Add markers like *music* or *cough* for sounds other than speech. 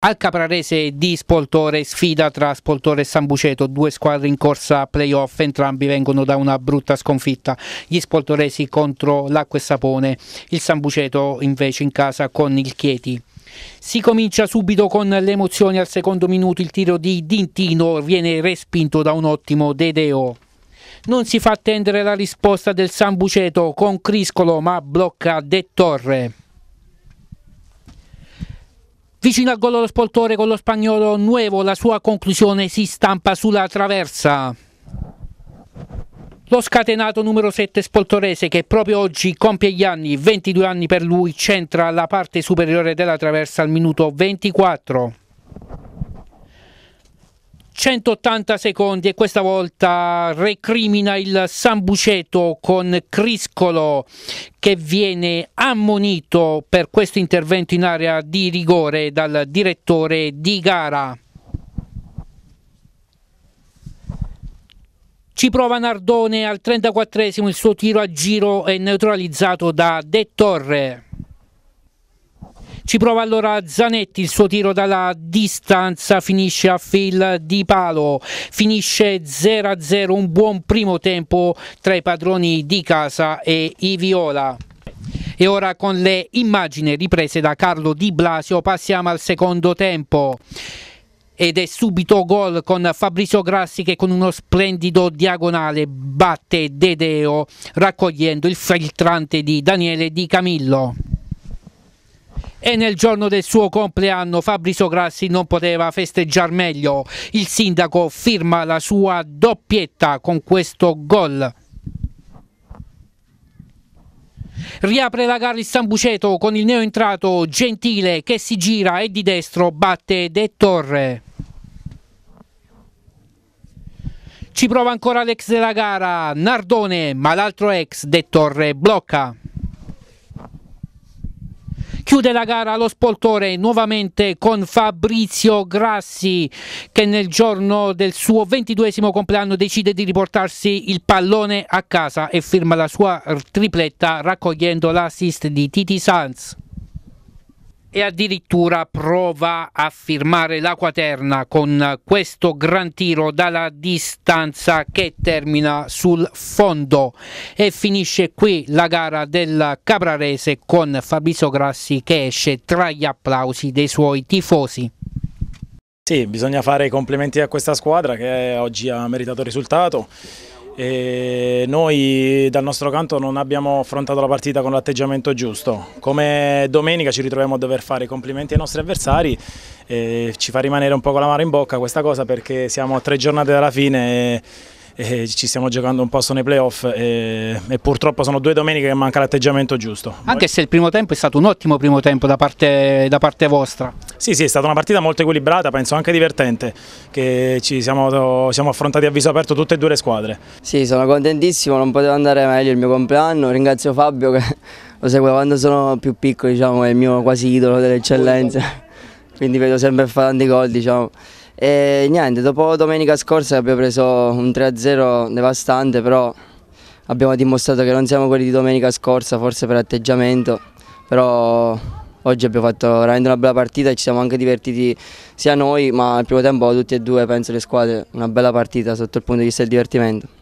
Al Caprarese di Spoltore sfida tra Spoltore e Sambuceto, due squadre in corsa playoff, entrambi vengono da una brutta sconfitta, gli spoltoresi contro l'Acqua e Sapone, il Sambuceto invece in casa con il Chieti. Si comincia subito con le emozioni al secondo minuto, il tiro di Dintino viene respinto da un ottimo Dedeo. Non si fa attendere la risposta del Sambuceto con Criscolo ma blocca De Torre. Vicino al gol dello spoltore con lo spagnolo Nuevo, la sua conclusione si stampa sulla traversa. Lo scatenato numero 7 Spoltorese che proprio oggi compie gli anni, 22 anni per lui, centra la parte superiore della traversa al minuto 24. 180 secondi e questa volta recrimina il Sambuceto con Criscolo che viene ammonito per questo intervento in area di rigore dal direttore di gara. Ci prova Nardone al 34esimo, il suo tiro a giro è neutralizzato da De Torre. Ci prova allora Zanetti, il suo tiro dalla distanza finisce a fil di palo, finisce 0-0, un buon primo tempo tra i padroni di casa e i Viola. E ora con le immagini riprese da Carlo Di Blasio passiamo al secondo tempo ed è subito gol con Fabrizio Grassi che con uno splendido diagonale batte Dedeo raccogliendo il filtrante di Daniele Di Camillo. E nel giorno del suo compleanno Fabrizio Grassi non poteva festeggiare meglio. Il sindaco firma la sua doppietta con questo gol. Riapre la gara il Sambuceto con il neoentrato Gentile che si gira e di destro batte De Torre. Ci prova ancora l'ex della gara, Nardone, ma l'altro ex De Torre blocca. Chiude la gara lo spoltore nuovamente con Fabrizio Grassi che nel giorno del suo ventiduesimo compleanno decide di riportarsi il pallone a casa e firma la sua tripletta raccogliendo l'assist di Titi Sanz e addirittura prova a firmare la quaterna con questo gran tiro dalla distanza che termina sul fondo e finisce qui la gara del Cabrarese con Fabrizio Grassi che esce tra gli applausi dei suoi tifosi. Sì, bisogna fare i complimenti a questa squadra che oggi ha meritato il risultato e noi dal nostro canto non abbiamo affrontato la partita con l'atteggiamento giusto. Come domenica ci ritroviamo a dover fare i complimenti ai nostri avversari e ci fa rimanere un po' con la mano in bocca questa cosa perché siamo a tre giornate dalla fine e, e ci stiamo giocando un posto nei playoff e, e purtroppo sono due domeniche che manca l'atteggiamento giusto. Anche se il primo tempo è stato un ottimo primo tempo da parte, da parte vostra. Sì, sì, è stata una partita molto equilibrata, penso anche divertente, che ci siamo, siamo affrontati a viso aperto tutte e due le squadre. Sì, sono contentissimo, non poteva andare meglio il mio compleanno, ringrazio Fabio che *laughs* lo segue quando sono più piccolo, diciamo, è il mio quasi idolo dell'eccellenza, *laughs* quindi vedo sempre fare tanti gol, diciamo. E niente, dopo domenica scorsa abbiamo preso un 3-0 devastante, però abbiamo dimostrato che non siamo quelli di domenica scorsa, forse per atteggiamento, però oggi abbiamo fatto veramente una bella partita e ci siamo anche divertiti sia noi ma al primo tempo tutti e due penso le squadre, una bella partita sotto il punto di vista del divertimento.